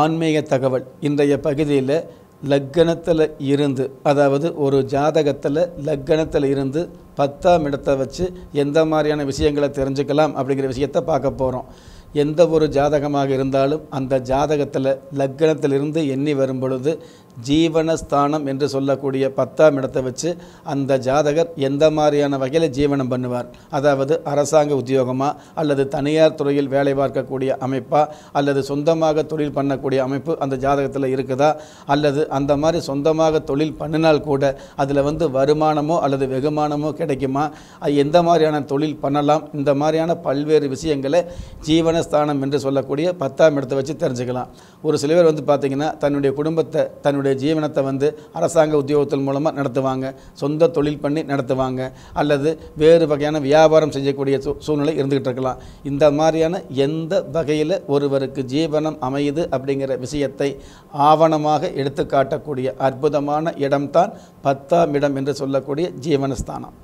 ஆன்மீக தகவல் இன்றைய பகுதியில் லக்கணத்தில் இருந்து அதாவது ஒரு ஜாதகத்தில் லக்கணத்தில் இருந்து பத்தாம் இடத்தை வச்சு எந்த மாதிரியான விஷயங்களை தெரிஞ்சுக்கலாம் அப்படிங்கிற விஷயத்தை பார்க்க போகிறோம் எந்த ஒரு ஜாதகமாக இருந்தாலும் அந்த ஜாதகத்தில் லக்கணத்திலிருந்து எண்ணி வரும் பொழுது ஜீவனஸ்தானம் என்று சொல்லக்கூடிய பத்தாம் இடத்தை வச்சு அந்த ஜாதகர் எந்த மாதிரியான வகையில் ஜீவனம் பண்ணுவார் அதாவது அரசாங்க உத்தியோகமாக அல்லது தனியார் துறையில் வேலை பார்க்கக்கூடிய அமைப்பாக அல்லது சொந்தமாக தொழில் பண்ணக்கூடிய அமைப்பு அந்த ஜாதகத்தில் இருக்குதா அல்லது அந்த மாதிரி சொந்தமாக தொழில் பண்ணினால் கூட அதில் வந்து வருமானமோ அல்லது வெகுமானமோ கிடைக்குமா எந்த மாதிரியான தொழில் பண்ணலாம் இந்த மாதிரியான பல்வேறு விஷயங்களை ஜீவனஸ்தானம் என்று சொல்லக்கூடிய பத்தாம் இடத்தை வச்சு தெரிஞ்சுக்கலாம் ஒரு சில பேர் வந்து பார்த்திங்கன்னா தன்னுடைய குடும்பத்தை தன்னுடைய தன்னுடைய ஜீவனத்தை வந்து அரசாங்க உத்தியோகத்தின் மூலமாக நடத்துவாங்க சொந்த தொழில் பண்ணி நடத்துவாங்க அல்லது வேறு வகையான வியாபாரம் செய்யக்கூடிய சூ சூழ்நிலை இருந்துக்கிட்டு இருக்கலாம் இந்த மாதிரியான எந்த வகையில் ஒருவருக்கு ஜீவனம் அமையுது அப்படிங்கிற விஷயத்தை ஆவணமாக எடுத்து காட்டக்கூடிய அற்புதமான இடம்தான் பத்தாம் இடம் என்று சொல்லக்கூடிய ஜீவனஸ்தானம்